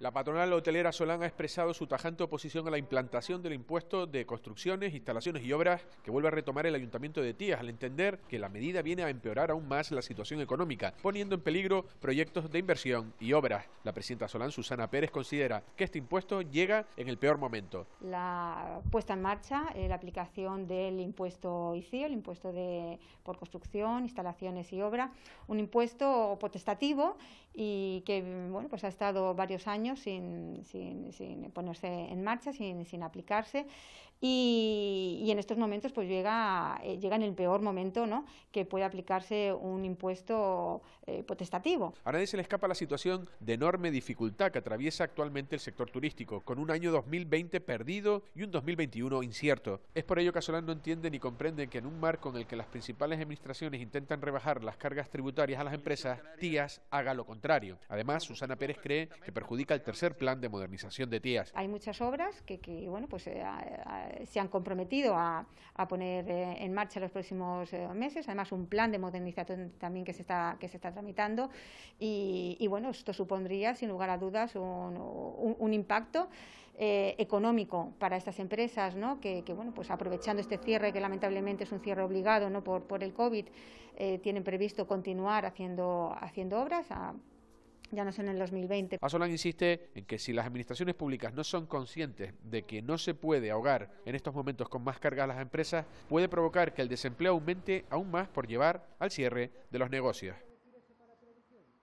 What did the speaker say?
La patronal hotelera Solán ha expresado su tajante oposición a la implantación del impuesto de construcciones, instalaciones y obras que vuelve a retomar el Ayuntamiento de Tías al entender que la medida viene a empeorar aún más la situación económica, poniendo en peligro proyectos de inversión y obras. La presidenta Solán, Susana Pérez, considera que este impuesto llega en el peor momento. La puesta en marcha, eh, la aplicación del impuesto ICI, el impuesto de, por construcción, instalaciones y obras, un impuesto potestativo y que bueno, pues ha estado varios años sin, sin, sin ponerse en marcha, sin, sin aplicarse. Y, y, en estos momentos pues llega, eh, llega en el peor momento ¿no? que puede aplicarse un impuesto eh, potestativo. A nadie se le escapa la situación de enorme dificultad que atraviesa actualmente el sector turístico, con un año 2020 perdido y un 2021 incierto. Es por ello que Solán no entiende ni comprende que en un marco en el que las principales administraciones intentan rebajar las cargas tributarias a las empresas, tías haga lo contrario. Además, Susana Pérez cree que perjudica al tercer plan de modernización de Tías. Hay muchas obras que, pues, eh, se han comprometido a, poner eh, en marcha los próximos eh, meses, además un plan de modernización también que se está, que se está tramitando y, bueno, esto supondría sin lugar a dudas un, impacto económico para estas empresas, ¿no? que, bueno, pues aprovechando este cierre, que lamentablemente es un cierre obligado por, el COVID, tienen previsto continuar haciendo, obras ya no son en el 2020. insiste en que si las administraciones públicas no son conscientes de que no se puede ahogar en estos momentos con más cargas a las empresas, puede provocar que el desempleo aumente aún más por llevar al cierre de los negocios.